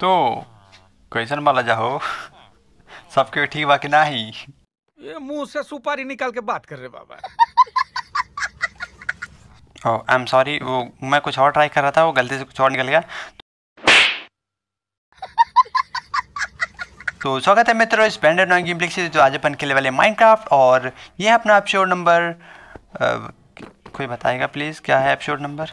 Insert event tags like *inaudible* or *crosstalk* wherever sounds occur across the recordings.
तो कैसन माला जाहो सबके ठीक बाकी ना ही ये मुंह से सुपारी निकाल के बात कर रहे बाबा ओ आई एम सॉरी वो मैं कुछ और ट्राई कर रहा था वो गलती से कुछ और निकल गया तो स्वागत है मित्रों इस ब्रांडेड नॉइंग गेम से जो आज अपन खेलने वाले माइनक्राफ्ट और ये है अपना एपिसोड नंबर कोई बताएगा प्लीज़ क्या है एपिसोड नंबर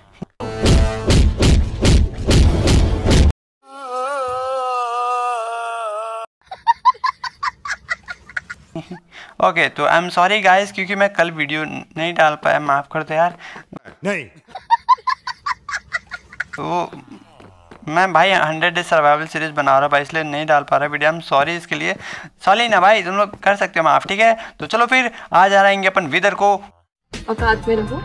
ओके *laughs* तो आई एम सॉरी गाइस क्योंकि मैं कल वीडियो नहीं डाल पाया माफ़ कर दो यार नहीं वो *laughs* तो, मैं भाई हंड्रेड डे सर्वाइवल सीरीज़ बना रहा भाई इसलिए नहीं डाल पा रहा वीडियो आई एम सॉरी इसके लिए सॉरी ना भाई तुम लोग कर सकते हो माफ़ ठीक है तो चलो फिर आज आ जाएंगे अपन विदर को औकात में रहो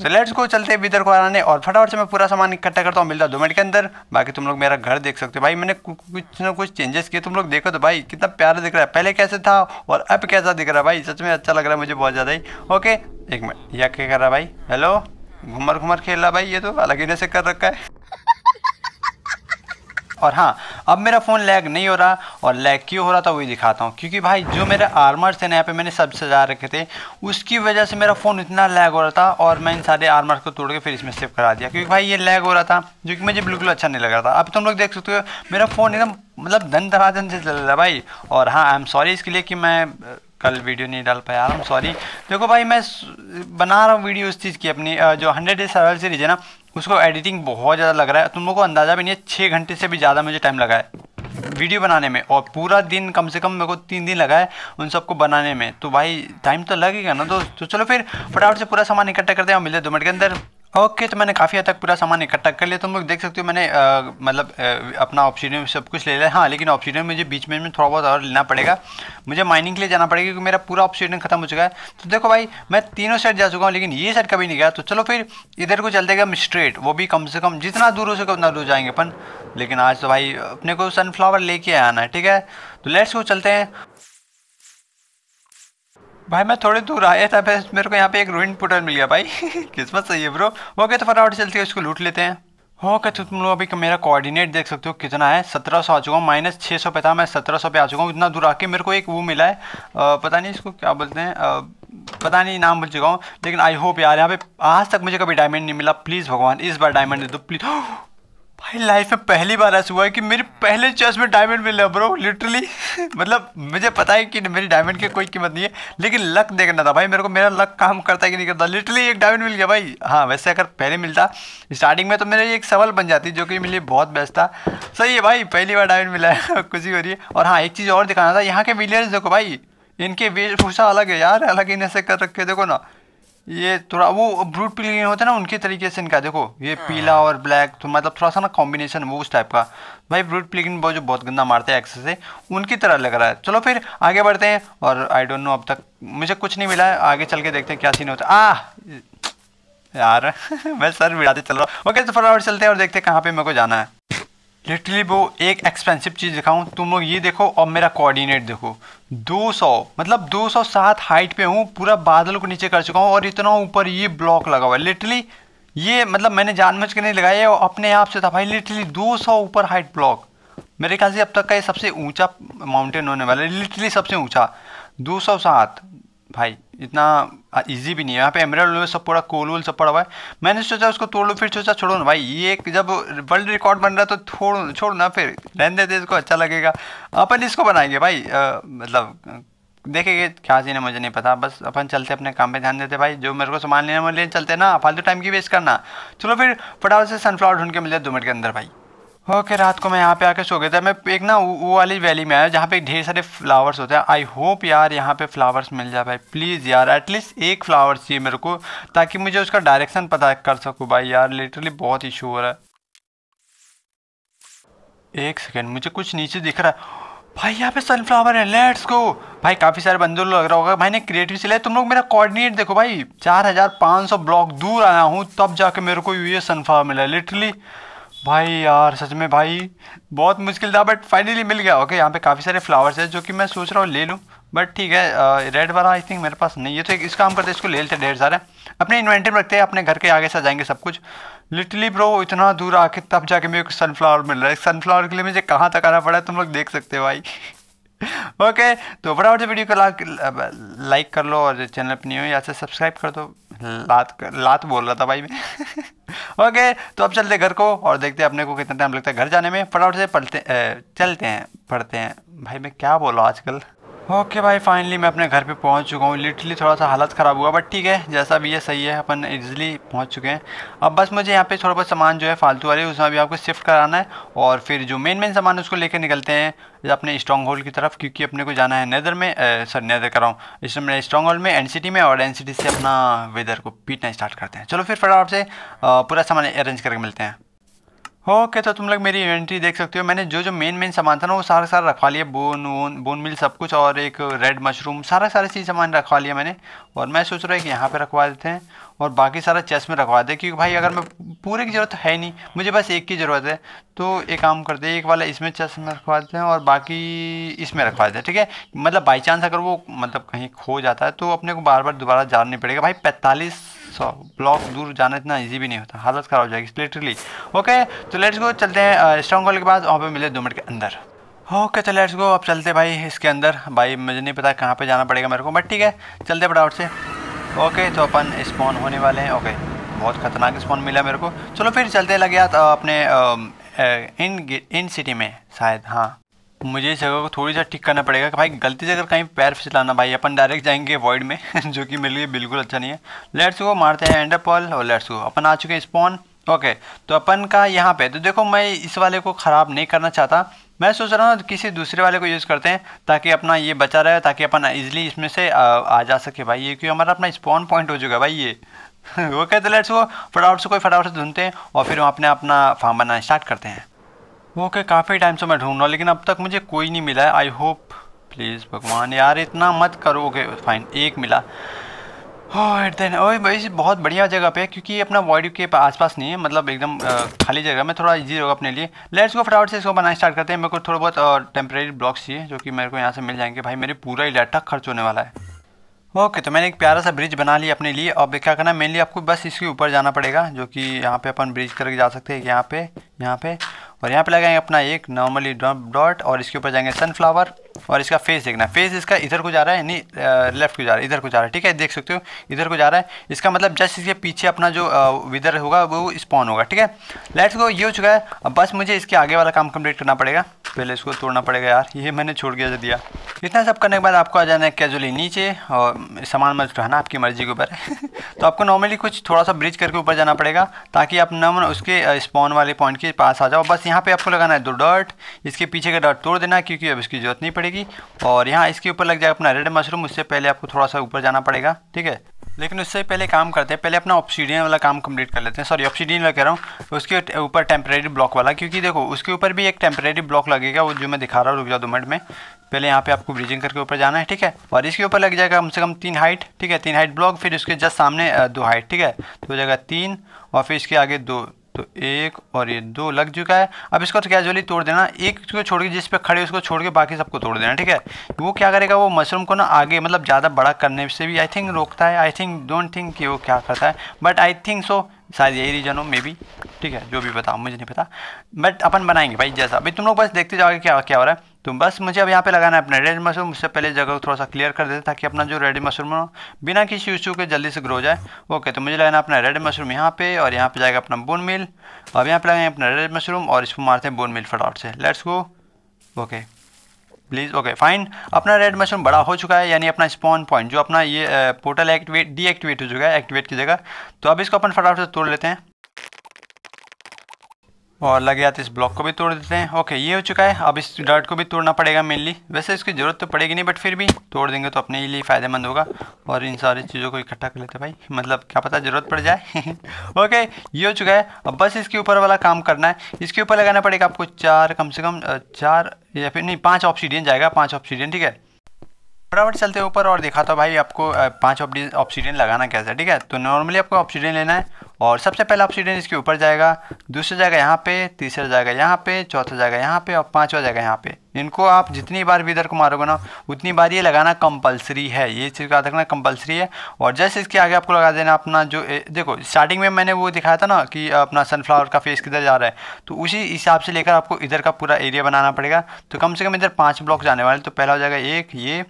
सो लेट्स को चलते हैं भीतर को आने और फटाफट से मैं पूरा सामान इकट्ठा करता हूँ मिलता दो मिनट के अंदर बाकी तुम लोग मेरा घर देख सकते हो भाई मैंने कुछ ना कुछ चेंजेस किए तुम लोग देखो तो भाई कितना प्यारा दिख रहा है पहले कैसे था और अब कैसा दिख रहा है भाई सच में अच्छा लग रहा है मुझे बहुत ज़्यादा ही ओके एक मिनट यह क्या कर रहा है भाई हेलो घूमर घुमर खेल रहा भाई ये तो अलग ही से कर रखा है और हाँ अब मेरा फ़ोन लैग नहीं हो रहा और लैग क्यों हो रहा था वही दिखाता हूँ क्योंकि भाई जो मेरे आर्मर्स थे ना यहाँ पे मैंने सब सजा रखे थे उसकी वजह से मेरा फ़ोन इतना लैग हो रहा था और मैं इन सारे आर्मर्स को तोड़ के फिर इसमें सेव करा दिया क्योंकि भाई ये लैग हो रहा था जो कि मुझे बिल्कुल अच्छा नहीं लग रहा था अब तुम लोग देख सकते हो मेरा फ़ोन एकदम मतलब धन धराधन से चल रहा है भाई और हाँ आई एम सॉरी इसके लिए कि मैं कल वीडियो नहीं डाल पाया आराम सॉरी देखो भाई मैं बना रहा हूँ वीडियो इस चीज़ की अपनी जो हंड्रेड डे सर्वाइवल सीरीज है ना उसको एडिटिंग बहुत ज़्यादा लग रहा है तुम लोग को अंदाज़ा भी नहीं है छः घंटे से भी ज़्यादा मुझे टाइम लगा है वीडियो बनाने में और पूरा दिन कम से कम मेरे को तीन दिन लगा है उन सबको बनाने में तो भाई टाइम तो लगेगा ना तो, तो चलो फिर फटाफट से पूरा सामान इकट्ठा करते हैं मिलते दो मिनट के अंदर ओके okay, तो मैंने काफ़ी हद तक पूरा सामान इकट्ठा कर लिया तुम तो लोग देख सकते हो मैंने आ, मतलब आ, अपना ऑप्शीडियम सब कुछ ले लिया हाँ लेकिन ऑप्शीडियम मुझे बीच में थोड़ा बहुत और लेना पड़ेगा मुझे माइनिंग के लिए जाना पड़ेगा क्योंकि मेरा पूरा ऑप्शीडियम खत्म हो चुका है तो देखो भाई मैं तीनों साइड जा चुका हूँ लेकिन ये साइड कभी नहीं गया तो चलो फिर इधर को चलते गए स्ट्रेट वो भी कम से कम जितना दूर हो सके उतना दूर जाएंगे अपन लेकिन आज तो भाई अपने को सनफ्लावर लेके आना है ठीक है तो लेट्स को चलते हैं भाई मैं थोड़ी दूर आया था बस मेरे को यहाँ पे एक रोइन पुटर मिल गया भाई *laughs* किस्मत सही है ब्रो वो तो फटाफट चलती है उसको लूट लेते हैं हो तो क्या तुम लोग अभी मेरा कोऑर्डिनेट देख सकते हो कितना है सत्रह सौ आ चुका हूँ माइनस छः सौ पे था मैं सत्रह सौ पे आ चुका हूँ इतना दूर आके मेरे को एक वो मिला है आ, पता नहीं इसको क्या बोलते हैं आ, पता नहीं नाम भूल चुका हूँ लेकिन आई होप यार यहाँ पे आज तक मुझे कभी डायमंड नहीं मिला प्लीज़ भगवान इस बार डायमंड दे दो प्लीज़ भाई लाइफ में पहली बार ऐसा हुआ है कि मेरे पहले चेस में डायमंड मिला ब्रो लिटरली मतलब मुझे पता है कि मेरी डायमंड की कोई कीमत नहीं है लेकिन लक देखना था भाई मेरे को मेरा लक काम करता है कि नहीं करता लिटरली एक डायमंड मिल गया भाई हाँ वैसे अगर पहले मिलता स्टार्टिंग में तो मेरे एक सवाल बन जाती जो कि मेरे लिए बहुत बेस्ट था सही है भाई पहली बार डायमंड मिला है *laughs* खुशी हो रही है और हाँ एक चीज़ और दिखाना था यहाँ के विलियर्स देखो भाई इनके वेशभूषा अलग है यार अलग इन्हें से कर रखे देखो ना ये थोड़ा वो ब्रूट पिलिंग होते हैं ना उनके तरीके से इनका देखो ये हाँ। पीला और ब्लैक तो मतलब थोड़ा सा ना कॉम्बिनेशन वो उस टाइप का भाई ब्रूट पिलियन वो जो बहुत गंदा मारते हैं एक्सेस से उनकी तरह लग रहा है चलो फिर आगे बढ़ते हैं और आई डोंट नो अब तक मुझे कुछ नहीं मिला है आगे चल के देखते हैं क्या सीन होता है आ यार *laughs* मैं सर बिड़ाते चल रहा हूँ ओके तो फटाफट चलते हैं और देखते हैं कहाँ पे मेरे को जाना है लिटरली वो एक एक्सपेंसिव चीज़ दिखाऊं तुम लोग ये देखो और मेरा कोऑर्डिनेट देखो 200 मतलब 207 हाइट पे हूँ पूरा बादल को नीचे कर चुका हूँ और इतना ऊपर ये ब्लॉक लगा हुआ है लिटरली ये मतलब मैंने जानबूझ के नहीं लगाया और अपने आप से था भाई लिटरली 200 ऊपर हाइट ब्लॉक मेरे ख्याल से अब तक का ये सबसे ऊंचा माउंटेन होने वाला है लिटरली सबसे ऊंचा 207 भाई इतना इजी भी नहीं है यहाँ पे एमरल सब पूरा कोल वोल सब पड़ा हुआ है मैंने सोचा उसको तोड़ लूँ फिर सोचा छोड़ो ना भाई ये जब वर्ल्ड रिकॉर्ड बन रहा है तो छोड़ो छोड़ो ना फिर रहने देते इसको अच्छा लगेगा अपन इसको बनाएंगे भाई आ, मतलब देखेंगे क्या सीन है मुझे नहीं पता बस अपन चलते अपने काम पे ध्यान देते भाई जो मेरे को सामान लेना मैं लेने चलते ना फालतू टाइम की वेस्ट करना चलो फिर फटाफट से सनफ्लावर ढूंढ के मिल जाए दो मिनट के अंदर भाई ओके okay, रात को मैं यहाँ पे आके सो गया था मैं एक ना वो वाली वैली में आया जहाँ पे ढेर सारे फ्लावर्स होते हैं आई होप यार यहाँ पे फ्लावर्स मिल जाए भाई प्लीज़ यार एटलीस्ट एक फ्लावर्स चाहिए मेरे को ताकि मुझे उसका डायरेक्शन पता कर सकूँ भाई यार लिटरली बहुत इशू हो रहा है एक सेकेंड मुझे कुछ नीचे दिख रहा है भाई यहाँ पे सनफ्लावर है लेट्स गो भाई काफ़ी सारे बंदों लग रहा होगा भाई ने क्रिएटिव चलाया तुम लोग मेरा कोऑर्डिनेट देखो भाई चार हज़ार पाँच सौ ब्लॉक दूर आया हूँ तब जाके मेरे को ये सनफ्लावर मिला लिटरली भाई यार सच में भाई बहुत मुश्किल था बट फाइनली मिल गया ओके यहाँ पे काफ़ी सारे फ्लावर्स हैं जो कि मैं सोच रहा हूँ ले लूँ बट ठीक है रेड वाला आई थिंक मेरे पास नहीं है तो एक इस काम करते हैं इसको ले लेते हैं ढेर सारे अपने इन्वेंटरी में रखते हैं अपने घर के आगे सजाएंगे सब कुछ लिटली ब्रो इतना दूर आके तब जाके मेरे को सनफ्लावर मिल रहा है सनफ्लावर के लिए मुझे कहाँ तक आना पड़ा है तुम लोग देख सकते हो भाई ओके *laughs* तो बड़ा बड़ा वीडियो को लाइक कर लो और चैनल अपनी हो या से सब्सक्राइब कर दो लात हाँ। लात बोल रहा था भाई मैं *laughs* ओके तो अब चलते घर को और देखते हैं अपने को कितना टाइम लगता है घर जाने में फटाफट से पढ़ते चलते हैं पढ़ते हैं भाई मैं क्या बोला आजकल ओके okay भाई फाइनली मैं अपने घर पे पहुंच चुका हूँ लिटरली थोड़ा सा हालत ख़राब हुआ बट ठीक है जैसा भी है सही है अपन इजीली पहुंच चुके हैं अब बस मुझे यहाँ पे थोड़ा बहुत सामान जो है फालतू वाले उसमें अभी आपको शिफ्ट कराना है और फिर जो मेन मेन सामान उसको लेकर निकलते हैं अपने स्ट्रॉन्ग होल्ड की तरफ क्योंकि अपने को जाना है नैदर में सॉरी नैदर कराऊँ इसमें मैंने स्ट्रॉन्ग होल में एन में और एन से अपना वेदर को पीटना स्टार्ट करते हैं चलो फिर फटाफट से पूरा सामान अरेंज करके मिलते हैं ओके तो तुम लोग मेरी इन्वेंट्री देख सकते हो मैंने जो जो मेन मेन सामान था ना वो सारा सारा रखवा लिया बोन वोन बोन मिल सब कुछ और एक रेड मशरूम सारा सारा चीज़ सामान रखवा लिया मैंने और मैं सोच रहा है कि यहाँ पे रखवा देते हैं और बाकी सारा चेस में रखवा दें क्योंकि भाई अगर मैं पूरे की ज़रूरत है नहीं मुझे बस एक की ज़रूरत है तो एक काम करते दे एक वाला इसमें चेस में रखवा देते हैं और बाकी इसमें रखवा देते हैं ठीक है मतलब बाई चांस अगर वो मतलब कहीं खो जाता है तो अपने को बार बार दोबारा जाना नहीं पड़ेगा भाई पैंतालीस सौ ब्लॉक दूर जाना इतना ईजी भी नहीं होता हालत ख़राब हो जाएगी लिटरली ओके तो लेट्स गो चलते हैं स्ट्रॉन्ग कॉल के बाद वहाँ पर मिले दो मिनट के अंदर ओके तो लेट्स गो अब चलते भाई इसके अंदर भाई मुझे नहीं पता कहाँ पे जाना पड़ेगा मेरे को बट ठीक है चलते आउट से ओके तो अपन स्पॉन होने वाले हैं ओके बहुत खतरनाक स्पॉन मिला मेरे को चलो फिर चलते लगे अपने इन इन सिटी में शायद हाँ मुझे इस जगह को थोड़ी सा ठीक करना पड़ेगा कि भाई गलती से अगर कहीं पैर फिसलाना भाई अपन डायरेक्ट जाएंगे वॉइड में *laughs* जो कि मेरे लिए बिल्कुल अच्छा नहीं है लेट्स को मारते हैं एंडर पॉल और लेट्स को अपन आ चुके हैं स्पॉन ओके तो अपन का यहाँ पे तो देखो मैं इस वाले को ख़राब नहीं करना चाहता मैं सोच रहा हूँ किसी दूसरे वाले को यूज़ करते हैं ताकि अपना ये बचा रहे ताकि अपन ईजिली इसमें से आ, आ जा सके भाई ये क्योंकि हमारा अपना स्पॉन पॉइंट हो चुका भाई ये ओके *laughs* तो लेट्स गो फटाफट से कोई फटाफट से ढूंढते हैं और फिर हम अपने अपना फार्म बनाना स्टार्ट करते हैं ओके काफ़ी टाइम से मैं ढूंढ रहा हूँ लेकिन अब तक मुझे कोई नहीं मिला है आई होप प्लीज़ भगवान यार इतना मत करोगे फाइन एक मिला और oh, देन ओए भाई बहुत बढ़िया जगह पे है क्योंकि ये अपना वॉइड के आसपास नहीं है मतलब एकदम खाली जगह में थोड़ा इजी होगा अपने लिए लेट्स को फटाफट से इसको बनाना स्टार्ट करते हैं मेरे को थोड़ा बहुत टेम्प्रेरी ब्लॉक्स चाहिए जो कि मेरे को यहाँ से मिल जाएंगे भाई मेरे पूरा इलाटा खर्च होने वाला है ओके okay, तो मैंने एक प्यारा सा ब्रिज बना लिया अपने लिए अब क्या करना है मेनली आपको बस इसके ऊपर जाना पड़ेगा जो कि यहाँ पे अपन ब्रिज करके जा सकते हैं यहाँ पे यहाँ पे और यहाँ पे लगाएंगे अपना एक नॉर्मली डॉट और इसके ऊपर जाएंगे सनफ्लावर और इसका फेस देखना फेस इसका इधर को जा रहा है यानी लेफ्ट को जा रहा है इधर को जा रहा है ठीक है देख सकते हो इधर को जा रहा है इसका मतलब जस्ट इसके पीछे अपना जो विदर होगा वो स्पॉन होगा ठीक है लेट्स गो ये हो चुका है अब बस मुझे इसके आगे वाला काम कंप्लीट करना पड़ेगा पहले इसको तोड़ना पड़ेगा यार ये मैंने छोड़ के दिया इतना सब करने के बाद आपको आ जाना है कैजुअली नीचे और सामान मत उठाना आपकी मर्ज़ी के ऊपर है *laughs* तो आपको नॉर्मली कुछ थोड़ा सा ब्रिज करके ऊपर जाना पड़ेगा ताकि आप नम उसके स्पॉन वाले पॉइंट के पास आ जाओ बस यहाँ पे आपको लगाना है दो डॉट इसके पीछे का डॉट तोड़ देना क्योंकि अब इसकी ज़रूरत नहीं पड़ेगी और यहाँ इसके ऊपर लग जाएगा अपना रेड मशरूम उससे पहले आपको थोड़ा सा ऊपर जाना पड़ेगा ठीक है लेकिन उससे पहले काम करते हैं पहले अपना ऑप्सीडियन वाला काम कंप्लीट कर लेते हैं सॉरी ऑप्सीडियन वाला कह रहा हूँ उसके ऊपर टेम्प्रेरी ब्लॉक वाला क्योंकि देखो उसके ऊपर भी एक टेम्प्रेरी ब्लॉक लगेगा वो जो मैं दिखा रहा हूँ रुक जाओ दो मिनट में पहले यहाँ पे आपको ब्रिजिंग करके ऊपर जाना है ठीक है और इसके ऊपर लग जाएगा कम से कम तीन हाइट ठीक है तीन हाइट ब्लॉक फिर उसके जस्ट सामने दो हाइट ठीक है तो हो जाएगा तीन और फिर इसके आगे दो तो एक और ये दो लग चुका है अब इसको तो कैजुअली तोड़ देना एक को छोड़ के जिस पे खड़े उसको छोड़ के बाकी सबको तोड़ देना ठीक है वो क्या करेगा वो मशरूम को ना आगे मतलब ज़्यादा बड़ा करने से भी आई थिंक रोकता है आई थिंक डोंट थिंक कि वो क्या करता है बट आई थिंक सो शायद यही रीज़न हो मे बी ठीक है जो भी बताओ मुझे नहीं पता बट अपन बनाएंगे भाई जैसा अभी तुम लोग बस देखते जाओगे क्या क्या हो रहा है तो बस मुझे अब यहाँ पे लगाना है अपने रेड मशरूम उससे पहले जगह को थोड़ा सा क्लियर कर देते ताकि अपना जो रेड मशरूम हो बिना किसी इशू के जल्दी से ग्रो जाए ओके तो मुझे लगाना अपना रेड मशरूम यहाँ पे और यहाँ पे जाएगा अपना बोन मिल अब यहाँ पे लगाएंगे अपना रेड मशरूम और इसको मारते हैं बोन मिल फटाफट से let's go okay please okay fine अपना रेड मशरूम बड़ा हो चुका है यानी अपना स्पॉन पॉइंट जो अपना ये पोर्टल एक्टिवेट डीएक्टिवेट हो चुका है एक्टिवेट की जगह तो अब इसको अपन फटाफट से तोड़ लेते हैं और लगे आते इस ब्लॉक को भी तोड़ देते हैं ओके ये हो चुका है अब इस डर्ट को भी तोड़ना पड़ेगा मेनली वैसे इसकी ज़रूरत तो पड़ेगी नहीं बट फिर भी तोड़ देंगे तो अपने लिए फ़ायदेमंद होगा और इन सारी चीज़ों को इकट्ठा कर लेते भाई मतलब क्या पता ज़रूरत पड़ जाए ओके *laughs* ये हो चुका है अब बस इसके ऊपर वाला काम करना है इसके ऊपर लगाना पड़ेगा आपको चार कम से कम चार या फिर नहीं पाँच ऑप्सीडियन जाएगा पाँच ऑप्सीडियन ठीक है फटाफट चलते ऊपर और दिखाता हूँ भाई आपको पाँच ऑप्सीडियन लगाना है ठीक है तो नॉर्मली आपको ऑप्सीडियन लेना है और सबसे पहला ऑप्सीडेंट इसके ऊपर जाएगा दूसरी जगह यहाँ पे तीसरा जाएगा यहाँ पे चौथा जाएगा यहाँ पे और पाँचवा जाएगा यहाँ पे इनको आप जितनी बार भी इधर को मारोगे ना उतनी बार ये लगाना कंपलसरी है ये चीज़ का रखना कंपलसरी है और जैसे इसके आगे आपको लगा देना अपना जो ए, देखो स्टार्टिंग में मैंने वो दिखाया था ना कि अपना सनफ्लावर का फेस किधर जा रहा है तो उसी हिसाब से लेकर आपको इधर का पूरा एरिया बनाना पड़ेगा तो कम से कम इधर पाँच ब्लॉक जाने वाले तो पहला हो जाएगा एक ये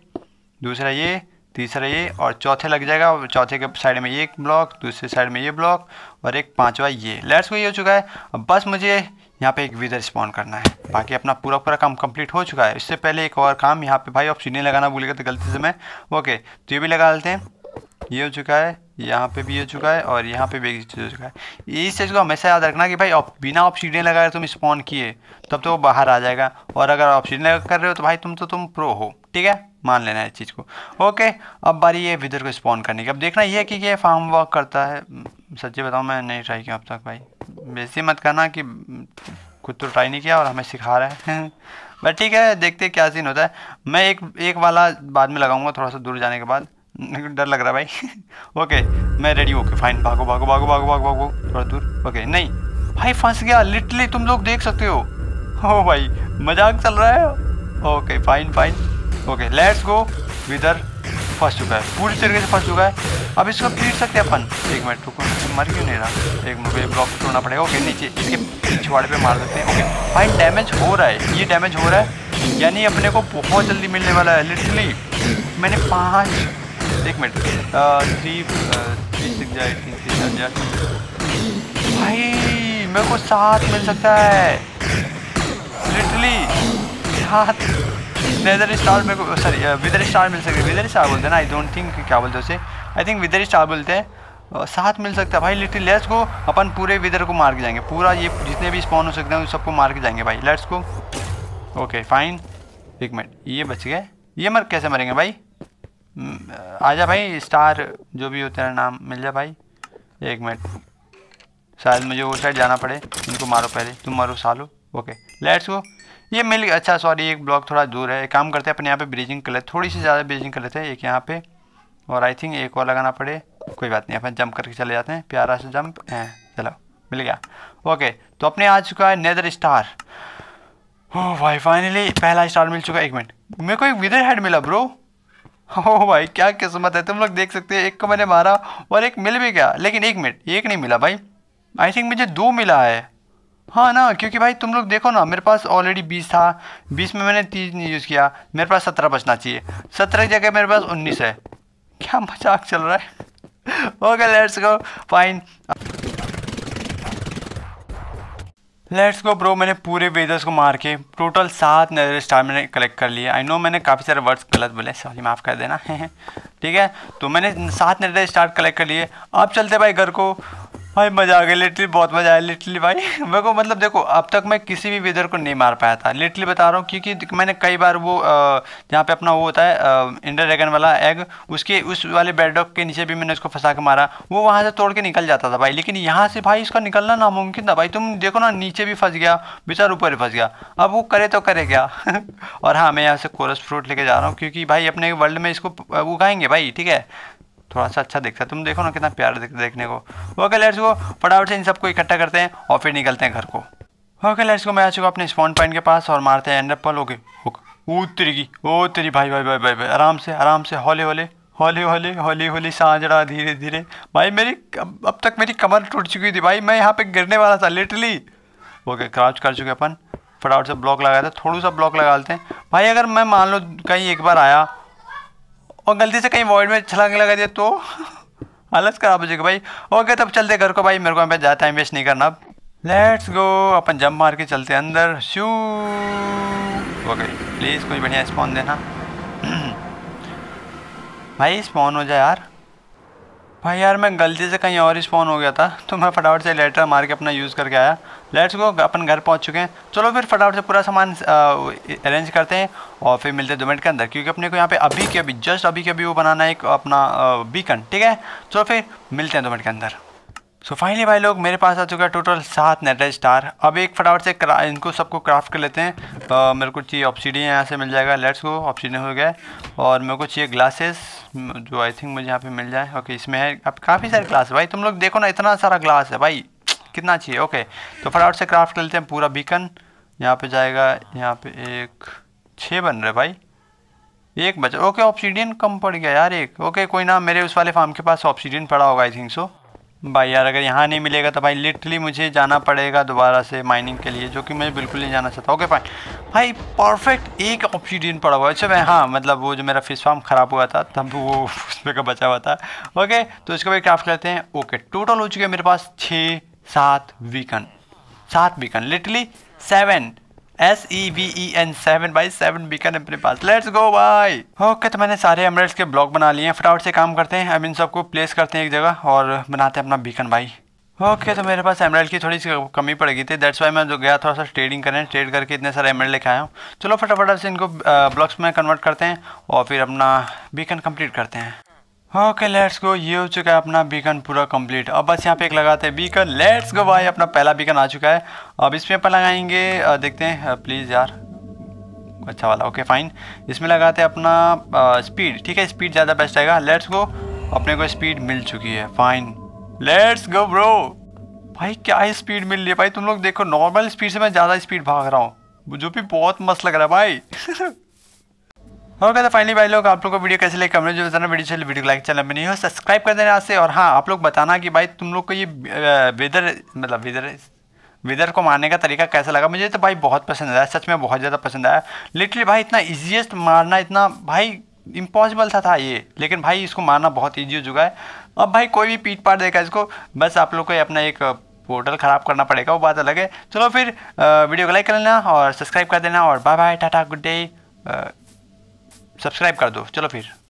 दूसरा ये तीसरा ये और चौथे लग जाएगा और चौथे के साइड में ये एक ब्लॉक दूसरे साइड में ये ब्लॉक और एक पांचवा ये लेट्स को ये हो चुका है अब बस मुझे यहाँ पे एक विदर स्पॉन करना है बाकी अपना पूरा पूरा काम कंप्लीट हो चुका है इससे पहले एक और काम यहाँ पे भाई आप नहीं लगाना भूल गए तो गलती से मैं ओके तो ये भी लगा लेते हैं ये हो चुका है यहाँ पे भी हो चुका है और यहाँ पे भी चीज़ हो चुका है इस चीज़ को हमेशा याद रखना कि भाई आप बिना ऑप्शीडें लगाए तुम स्पॉन किए तब तो वो बाहर आ जाएगा और अगर ऑप्शन लगा कर रहे हो तो भाई तुम तो तुम प्रो हो ठीक है मान लेना है इस चीज़ को ओके अब बारी ये विदर को स्पॉन करने की अब देखना ये है कि ये फार्म वर्क करता है हम्म, सच्ची बताऊँ मैं नहीं ट्राई किया अब तक भाई बेसी मत करना कि हम्म, खुद तो ट्राई नहीं किया और हमें सिखा रहा है *laughs* बट ठीक है देखते क्या सीन होता है मैं एक एक वाला बाद में लगाऊंगा थोड़ा सा दूर जाने के बाद *laughs* डर लग रहा भाई *laughs* ओके मैं रेडी ओके फाइन भागो भागो भागो भागो भागो भागो थोड़ा दूर ओके नहीं भाई फंस गया लिटली तुम लोग देख सकते हो हो भाई मजाक चल रहा है okay fine fine okay let's go wither फंस चुका है पूरी तरीके से फंस चुका है अब इसको पीट सकते हैं अपन एक मिनट रुको मर क्यों नहीं रहा एक मिनट ब्लॉक तोड़ना पड़ेगा ओके नीचे इसके पिछवाड़े पे मार सकते हैं ओके भाई डैमेज हो रहा है ये डैमेज हो रहा है यानी अपने को बहुत जल्दी मिलने वाला है लिटरली मैंने पाँच एक मिनट थ्री थ्री सिक्स जाए तीन सिक्स जाए भाई मेरे को सात मिल सकता है लिटरली सात नेदर स्टार मेरे को सॉरी विदर स्टार मिल सके विदर स्टार बोलते हैं ना आई डोंट थिंक क्या बोलते उसे आई थिंक विदर स्टार बोलते हैं uh, साथ मिल सकता है भाई लिटिल लेट्स को अपन पूरे विदर को मार के जाएंगे पूरा ये जितने भी स्पॉन हो सकते हैं उन सबको मार के जाएंगे भाई लेट्स को ओके फाइन एक मिनट ये बच गए ये मर कैसे मरेंगे भाई hmm, uh, आजा भाई स्टार जो भी हो तेरा नाम मिल जाए भाई एक मिनट शायद मुझे वो साइड जाना पड़े इनको मारो पहले तुम मारो सालो ओके लेट्स गो ये मिल गया अच्छा सॉरी एक ब्लॉक थोड़ा दूर है एक काम करते हैं अपने यहाँ पे ब्रीजिंग कर लेते थोड़ी सी ज़्यादा ब्रीजिंग कर लेते हैं एक यहाँ पे और आई थिंक एक और लगाना पड़े कोई बात नहीं अपन जंप करके चले जाते हैं प्यारा से जंप है चलो मिल गया ओके तो अपने आ चुका है नेदर स्टार हो भाई फाइनली पहला स्टार मिल चुका है एक मिनट मेरे को एक विदर हेड मिला ब्रो ओह oh, भाई क्या किस्मत है तुम लोग देख सकते हैं एक को मैंने मारा और एक मिल भी गया लेकिन एक मिनट एक नहीं मिला भाई आई थिंक मुझे दो मिला है हाँ ना क्योंकि भाई तुम लोग देखो ना मेरे पास ऑलरेडी बीस था बीस में मैंने तीस नहीं यूज़ किया मेरे पास सत्रह बचना चाहिए सत्रह की जगह मेरे पास उन्नीस है क्या मजाक चल रहा है okay let's go fine let's go bro मैंने पूरे वेदर्स को मार के टोटल सात नजर स्टार मैंने कलेक्ट कर लिए आई नो मैंने काफ़ी सारे वर्ड्स गलत बोले सॉरी माफ़ कर देना *laughs* ठीक है तो मैंने सात नजर स्टार कलेक्ट कर लिए अब चलते भाई घर को भाई मज़ा आ गया लिटली बहुत मज़ा आया लिटली भाई *laughs* मेरे को मतलब देखो अब तक मैं किसी भी वेदर को नहीं मार पाया था लिटली बता रहा हूँ क्योंकि मैंने कई बार वो जहाँ पे अपना वो होता है इंडर ड्रैगन वाला एग उसके उस वाले बेडॉक के नीचे भी मैंने उसको फंसा के मारा वो वहाँ से तोड़ के निकल जाता था भाई लेकिन यहाँ से भाई इसका निकलना नामुमकिन था भाई तुम देखो ना नीचे भी फंस गया बेचार ऊपर फंस गया अब वो करे तो करे क्या *laughs* और हाँ मैं यहाँ से कोरस फ्रूट लेके जा रहा हूँ क्योंकि भाई अपने वर्ल्ड में इसको उगाएंगे भाई ठीक है थोड़ा सा अच्छा दिखता है तुम देखो ना कितना प्यारा दिखता है देखने को ओके लेट्स को फटाफट से इन सबको इकट्ठा करते हैं और फिर निकलते हैं घर को ओके लेट्स को मैं आ चुका अपने स्पॉन पॉइंट के पास और मारते हैं एंडर पल ओके ओ तेरी की ओ तेरी भाई भाई भाई भाई भाई आराम से आराम से हौले हौले हौले हौले हौले हौली सांझ रहा धीरे धीरे भाई मेरी अब, अब तक मेरी कमर टूट चुकी थी भाई मैं यहाँ पर गिरने वाला था लिटरली ओके क्राउच कर चुके अपन फटाफट से ब्लॉक लगाया था थोड़ा सा ब्लॉक लगा लेते हैं भाई अगर मैं मान लो कहीं एक बार आया और गलती से कहीं वॉइड में छलांग लगा दिया तो हालत *laughs* खराब हो जाएगी भाई ओके तब चलते घर को भाई मेरे को यहाँ ज़्यादा टाइम वेस्ट नहीं करना लेट्स गो अपन जंप मार के चलते अंदर शू ओके प्लीज़ कोई बढ़िया स्पॉन देना *clears throat* भाई स्पॉन हो जाए यार भाई हाँ यार मैं गलती से कहीं और स्पॉन हो गया था तो मैं फटाफट से लेटर मार के अपना यूज़ करके आया लेट्स गो अपन घर पहुंच चुके हैं चलो फिर फटाफट से पूरा सामान अरेंज करते हैं और फिर मिलते हैं दो मिनट के अंदर क्योंकि अपने को यहाँ पे अभी के अभी जस्ट अभी के अभी वो बनाना है एक अपना बीकन ठीक है चलो फिर मिलते हैं दो मिनट के अंदर सो so फाइनली भाई लोग मेरे पास आ चुका है टोटल सात नेटेड स्टार अब एक फटाफट से इनको सबको क्राफ्ट कर लेते हैं आ, तो, मेरे को चाहिए ऑप्सीडियन यहाँ से मिल जाएगा लेट्स गो ऑप्सीडियन हो गया और मेरे को चाहिए ग्लासेस जो आई थिंक मुझे यहाँ पे मिल जाए ओके इसमें है अब काफ़ी सारे ग्लास भाई तुम लोग देखो ना इतना सारा ग्लास है भाई कितना चाहिए ओके तो फटाफट से क्राफ्ट कर लेते हैं पूरा बीकन यहाँ पर जाएगा यहाँ पर एक छः बन रहे भाई एक बचा ओके ऑप्शीडियन कम पड़ गया यार एक ओके कोई ना मेरे उस वाले फार्म के पास ऑप्सीडियन पड़ा होगा आई थिंक सो भाई यार अगर यहाँ नहीं मिलेगा तो भाई लिटरली मुझे जाना पड़ेगा दोबारा से माइनिंग के लिए जो कि मैं बिल्कुल नहीं जाना चाहता ओके फाइन भाई परफेक्ट एक ऑप्शीडियन पड़ा हुआ है अच्छा भाई हाँ मतलब वो जो मेरा फिश फार्म ख़राब हुआ था तब वो *laughs* उसमें का बचा हुआ था ओके तो इसको भाई क्राफ्ट करते हैं ओके टोटल हो चुके हैं मेरे पास छः सात वीकन सात beacon literally seven S E B E N seven by seven beacon अपने पास लेट्स गो बाई ओके तो मैंने सारे एमरेट्स के ब्लॉक बना लिए हैं फटाफट से काम करते हैं अब इन सबको प्लेस करते हैं एक जगह और बनाते हैं अपना बीकन भाई ओके okay, तो मेरे पास एमरेल्ड की थोड़ी सी कमी पड़ गई थी दैट्स वाई मैं जो गया थोड़ा सा ट्रेडिंग करें ट्रेड करके इतने सारे एमरेल्ड लेके आया हूँ चलो फटाफट से इनको ब्लॉक्स में कन्वर्ट करते हैं और फिर अपना बीकन कंप्लीट करते हैं ओके लेट्स गो ये हो चुका है अपना बीकन पूरा कंप्लीट अब बस यहाँ पे एक लगाते हैं बीकन लेट्स गो भाई अपना पहला बीकन आ चुका है अब इसमें अपन लगाएंगे देखते हैं प्लीज़ यार अच्छा वाला ओके फाइन इसमें लगाते हैं अपना स्पीड ठीक है स्पीड ज़्यादा बेस्ट आएगा लेट्स गो अपने को स्पीड मिल चुकी है फाइन लेट्स गो ब्रो भाई क्या स्पीड मिल रही है भाई तुम लोग देखो नॉर्मल स्पीड से मैं ज़्यादा स्पीड भाग रहा हूँ जो भी बहुत मस्त लग रहा है भाई *laughs* और कहता फाइनली भाई लोग आप लोग को वीडियो कैसे लगे कमेंट जो बताना वीडियो चलिए वीडियो लाइक चैनल में नहीं हो सब्सक्राइब कर देना से और हाँ आप लोग बताना कि भाई तुम लोग को ये वेदर मतलब वेदर वेदर को मारने का तरीका कैसा लगा मुझे तो भाई बहुत पसंद आया सच में बहुत ज़्यादा पसंद आया लिटरली भाई इतना ईजिएस्ट मारना इतना भाई इम्पॉसिबल था था ये लेकिन भाई इसको मारना बहुत ईजी हो चुका है अब भाई कोई भी पीट पाट देगा इसको बस आप लोग को अपना एक पोर्टल ख़राब करना पड़ेगा वो बात अलग है चलो फिर वीडियो को लाइक कर लेना और सब्सक्राइब कर देना और बाय बाय टाटा गुड डे सब्सक्राइब कर दो चलो फिर